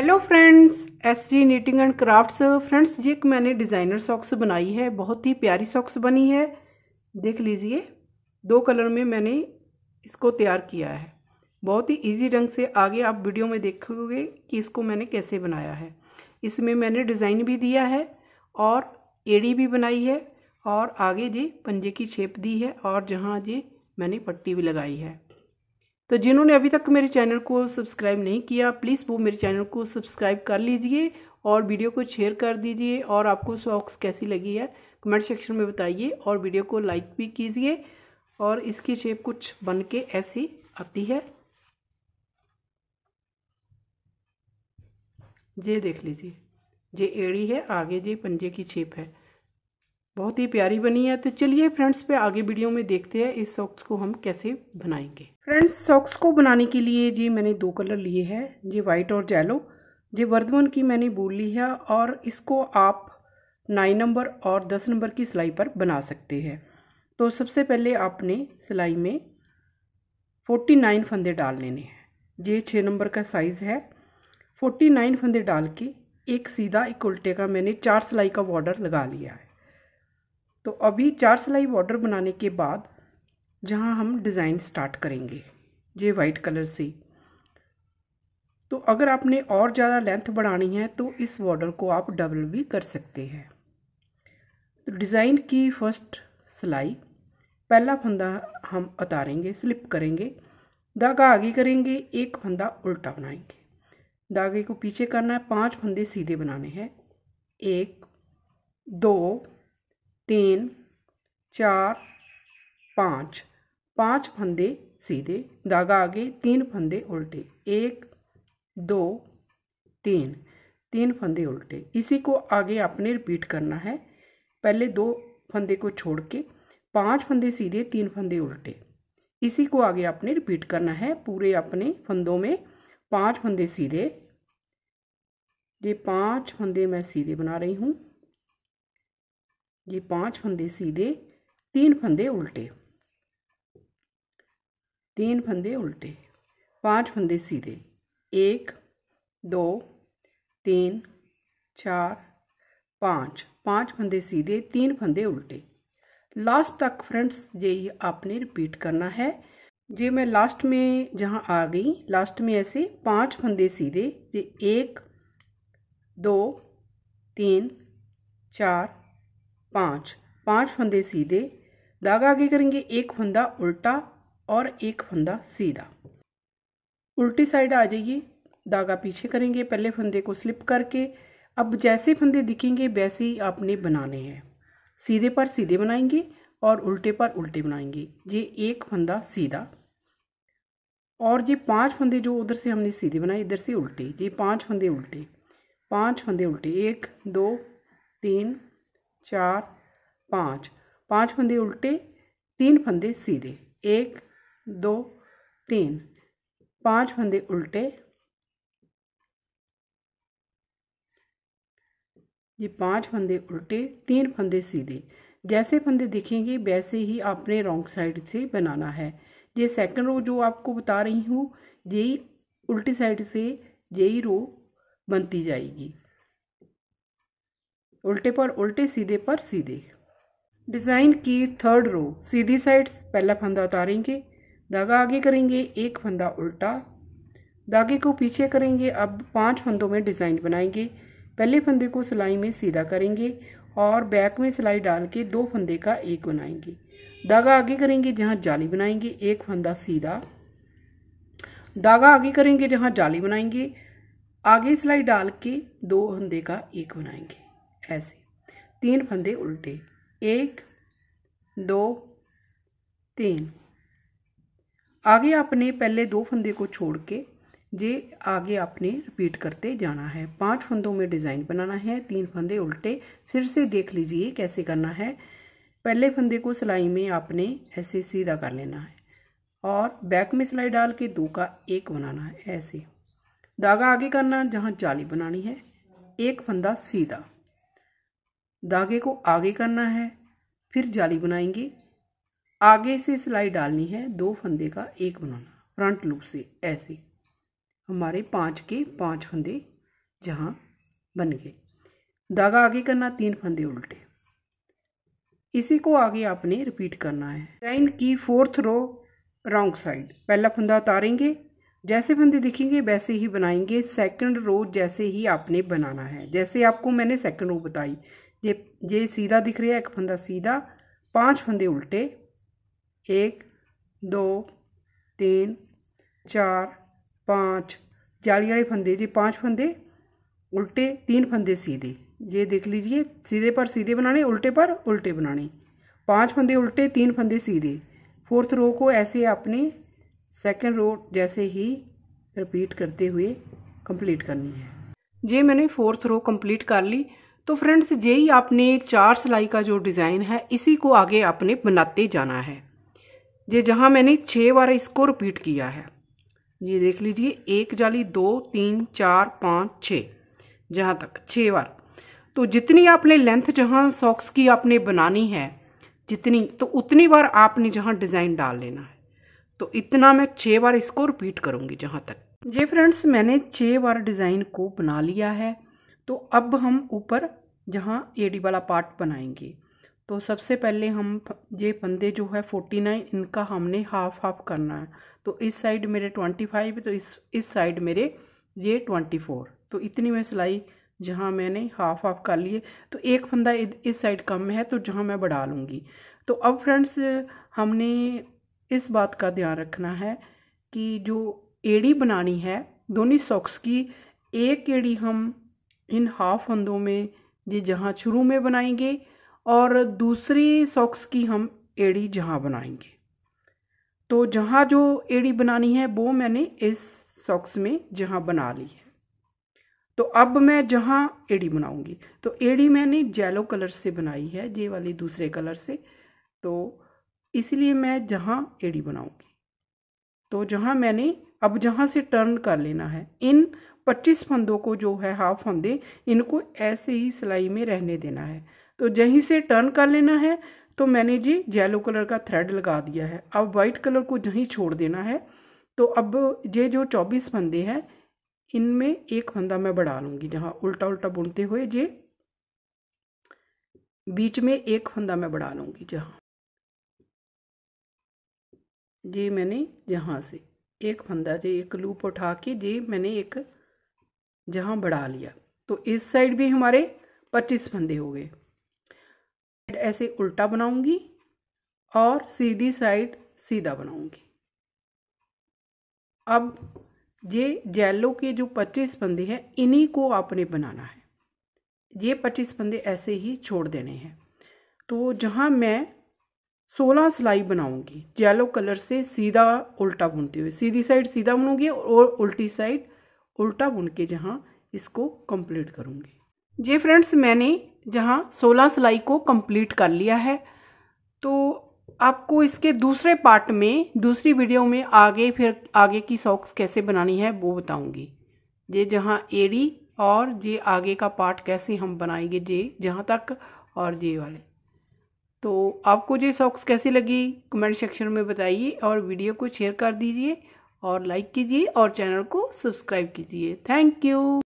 hello friends S G knitting and crafts friends ये एक मैंने डिज़ाइनर सॉक्स बनाई है बहुत ही प्यारी सॉक्स बनी है देख लीजिए दो कलर में मैंने इसको तैयार किया है बहुत ही इजी रंग से आगे आप वीडियो में देखोगे कि इसको मैंने कैसे बनाया है इसमें मैंने डिज़ाइन भी दिया है और एड़ी भी बनाई है और आगे जी पंजे की शेप दी है और जहाँ जी मैंने पट्टी भी लगाई है तो जिन्होंने अभी तक मेरे चैनल को सब्सक्राइब नहीं किया प्लीज़ वो मेरे चैनल को सब्सक्राइब कर लीजिए और वीडियो को शेयर कर दीजिए और आपको सॉक्स कैसी लगी है कमेंट सेक्शन में बताइए और वीडियो को लाइक भी कीजिए और इसकी शेप कुछ बन के ऐसी आती है ये देख लीजिए ये एड़ी है आगे जे पंजे की शेप है बहुत ही प्यारी बनी है तो चलिए फ्रेंड्स पे आगे वीडियो में देखते हैं इस सॉक्स को हम कैसे बनाएंगे फ्रेंड्स सॉक्स को बनाने के लिए जी मैंने दो कलर लिए हैं ये वाइट और जैलो ये वर्धमन की मैंने बोल ली है और इसको आप नाइन नंबर और दस नंबर की सिलाई पर बना सकते हैं तो सबसे पहले आपने सिलाई में फोर्टी नाइन फंदे डाल लेने हैं ये छः नंबर का साइज़ है फोर्टी नाइन फंदे डाल के एक सीधा एक उल्टे का मैंने चार सिलाई का बॉर्डर लगा लिया है तो अभी चार सिलाई बॉर्डर बनाने के बाद जहाँ हम डिज़ाइन स्टार्ट करेंगे ये वाइट कलर से तो अगर आपने और ज़्यादा लेंथ बढ़ानी है तो इस बॉर्डर को आप डबल भी कर सकते हैं तो डिज़ाइन की फर्स्ट सिलाई पहला फंदा हम उतारेंगे स्लिप करेंगे धागा आगे करेंगे एक फंदा उल्टा बनाएंगे धागे को पीछे करना है पांच फंदे सीधे बनाने हैं एक दो तीन चार पाँच पाँच फंदे सीधे धागा आगे तीन फंदे उल्टे एक दो तीन तीन फंदे उल्टे इसी को आगे आपने रिपीट करना है पहले दो फंदे को छोड़ के पाँच फंदे सीधे तीन फंदे उल्टे इसी को आगे आपने रिपीट करना है पूरे अपने फंदों में पाँच फंदे सीधे ये पाँच फंदे मैं सीधे बना रही हूँ ये पांच फंदे सीधे तीन फंदे उल्टे तीन फंदे उल्टे पांच फंदे सीधे एक दो तीन चार पाँच पाँच फंदे सीधे तीन फंदे उल्टे लास्ट तक फ्रेंड्स ये आपने रिपीट करना है जे मैं लास्ट में जहाँ आ गई लास्ट में ऐसे पांच फंदे सीधे ये एक दो तीन चार पाँच पाँच फंदे सीधे धागा आगे करेंगे एक फंदा उल्टा और एक फंदा सीधा उल्टी साइड आ जाइए धागा पीछे करेंगे पहले फंदे को स्लिप करके अब जैसे फंदे दिखेंगे वैसे ही आपने बनाने हैं सीधे पर सीधे बनाएंगे और उल्टे पर उल्टे बनाएंगे ये एक फंदा सीधा और ये पांच फंदे जो उधर से हमने सीधे बनाए इधर से उल्टे ये पांच फंदे उल्टे पांच फंदे उल्टे एक दो तीन चार पाँच पाँच फंदे उल्टे तीन फंदे सीधे एक दो तीन पाँच फंदे उल्टे ये पांच फंदे उल्टे तीन फंदे सीधे जैसे फंदे दिखेंगे वैसे ही आपने रॉन्ग साइड से बनाना है ये सेकंड रो जो आपको बता रही हूँ यही उल्टी साइड से यही रो बनती जाएगी उल्टे पर उल्टे सीधे पर सीधे डिज़ाइन की थर्ड रो सीधी साइड्स पहला फंदा उतारेंगे धागा आगे करेंगे एक फंदा उल्टा धागे को पीछे करेंगे अब पांच फंदों में डिज़ाइन बनाएंगे पहले फंदे को सिलाई में सीधा करेंगे और बैक में सिलाई डाल के दो फंदे का एक बनाएंगे धागा आगे करेंगे जहाँ जाली बनाएंगे एक फंदा सीधा धागा आगे करेंगे जहाँ जाली बनाएंगे आगे सिलाई डाल के दो फंदे का एक बनाएंगे ऐसे तीन फंदे उल्टे एक दो तीन आगे आपने पहले दो फंदे को छोड़ के ये आगे आपने रिपीट करते जाना है पांच फंदों में डिज़ाइन बनाना है तीन फंदे उल्टे फिर से देख लीजिए कैसे करना है पहले फंदे को सिलाई में आपने ऐसे सीधा कर लेना है और बैक में सिलाई डाल के दो का एक बनाना है ऐसे धागा आगे करना जहाँ जाली बनानी है एक फंदा सीधा धागे को आगे करना है फिर जाली बनाएंगे आगे से सिलाई डालनी है दो फंदे का एक बनाना फ्रंट लूप से ऐसे हमारे पांच के पांच फंदे जहां बन गए धागा आगे करना तीन फंदे उल्टे इसी को आगे आपने रिपीट करना है लाइन की फोर्थ रो रॉन्ग साइड पहला फंदा उतारेंगे जैसे फंदे दिखेंगे वैसे ही बनाएंगे सेकंड रो जैसे ही आपने बनाना है जैसे आपको मैंने सेकंड रो बताई ये ये सीधा दिख रहा है एक फंदा सीधा पांच फंदे उल्टे एक दो तीन चार पाँच जाली वाले फंदे जी पांच फंदे उल्टे तीन फंदे सीधे ये देख लीजिए सीधे पर सीधे बनाने उल्टे पर उल्टे बनाने पांच फंदे उल्टे तीन फंदे सीधे फोर्थ रो को ऐसे अपने सेकेंड रो जैसे ही रिपीट करते हुए कंप्लीट करनी है ये मैंने फोर्थ रो कंप्लीट कर ली तो फ्रेंड्स ये ही आपने चार सिलाई का जो डिज़ाइन है इसी को आगे आपने बनाते जाना है ये जहाँ मैंने छः बार इसको रिपीट किया है ये देख लीजिए एक जाली दो तीन चार पाँच छः जहाँ तक छः बार तो जितनी आपने लेंथ जहाँ सॉक्स की आपने बनानी है जितनी तो उतनी बार आपने जहाँ डिज़ाइन डाल लेना है तो इतना मैं छः बार इसको रिपीट करूँगी जहाँ तक ये फ्रेंड्स मैंने छः बार डिज़ाइन को बना लिया है तो अब हम ऊपर जहाँ एडी वाला पार्ट बनाएंगे तो सबसे पहले हम ये फंदे जो है फोर्टी नाइन इनका हमने हाफ हाफ करना है तो इस साइड मेरे ट्वेंटी फाइव तो इस इस साइड मेरे ये ट्वेंटी फोर तो इतनी में सिलाई जहाँ मैंने हाफ हाफ कर लिए तो एक फंदा इस साइड कम है तो जहाँ मैं बढ़ा लूँगी तो अब फ्रेंड्स हमने इस बात का ध्यान रखना है कि जो एड़ी बनानी है दोनों सॉक्स की एक एड़ी हम इन हाफ फंदों में ये जहाँ शुरू में बनाएंगे और दूसरी सॉक्स की हम एड़ी जहाँ बनाएंगे तो जहाँ जो एड़ी बनानी है वो मैंने इस सॉक्स में जहाँ बना ली है तो अब मैं जहाँ एड़ी बनाऊंगी तो एड़ी मैंने येलो कलर से बनाई है ये वाली दूसरे कलर से तो इसलिए मैं जहाँ एड़ी बनाऊंगी तो जहाँ मैंने अब जहाँ से टर्न कर लेना है इन 25 फंदों को जो है हाफ फंदे इनको ऐसे ही सिलाई में रहने देना है तो जहीं से टर्न कर लेना है तो मैंने जी येलो कलर का थ्रेड लगा दिया है अब वाइट कलर को जहीं छोड़ देना है तो अब ये जो 24 फंदे हैं इनमें एक फंदा मैं बढ़ा लूँगी जहाँ उल्टा उल्टा बुनते हुए ये बीच में एक फंदा मैं बढ़ा लूँगी जहाँ जी मैंने जहाँ से एक फंदा जी एक लूप उठा के जे मैंने एक जहाँ बढ़ा लिया तो इस साइड भी हमारे पच्चीस फंदे हो गए ऐसे उल्टा बनाऊंगी और सीधी साइड सीधा बनाऊंगी अब ये जेलो के जो पच्चीस फंदे हैं इन्हीं को आपने बनाना है ये पच्चीस फंदे ऐसे ही छोड़ देने हैं तो जहाँ मैं सोलह सिलाई बनाऊंगी येलो कलर से सीधा उल्टा बुनती हुई सीधी साइड सीधा बुनूंगी और उल्टी साइड उल्टा बुन के जहाँ इसको कंप्लीट करूँगी जी फ्रेंड्स मैंने जहाँ 16 सिलाई को कंप्लीट कर लिया है तो आपको इसके दूसरे पार्ट में दूसरी वीडियो में आगे फिर आगे की सॉक्स कैसे बनानी है वो बताऊंगी ये जहाँ एड़ी और ये आगे का पार्ट कैसे हम बनाएंगे ये जहाँ तक और ये वाले तो आपको ये सॉक्स कैसी लगी कमेंट सेक्शन में बताइए और वीडियो को शेयर कर दीजिए और लाइक कीजिए और चैनल को सब्सक्राइब कीजिए थैंक यू